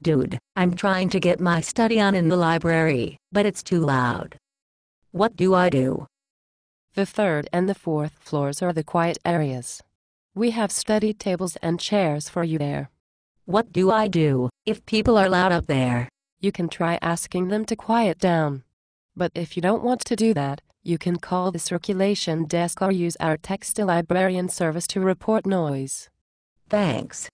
Dude, I'm trying to get my study on in the library, but it's too loud. What do I do? The third and the fourth floors are the quiet areas. We have study tables and chairs for you there. What do I do if people are loud up there? You can try asking them to quiet down. But if you don't want to do that, you can call the circulation desk or use our text librarian service to report noise. Thanks.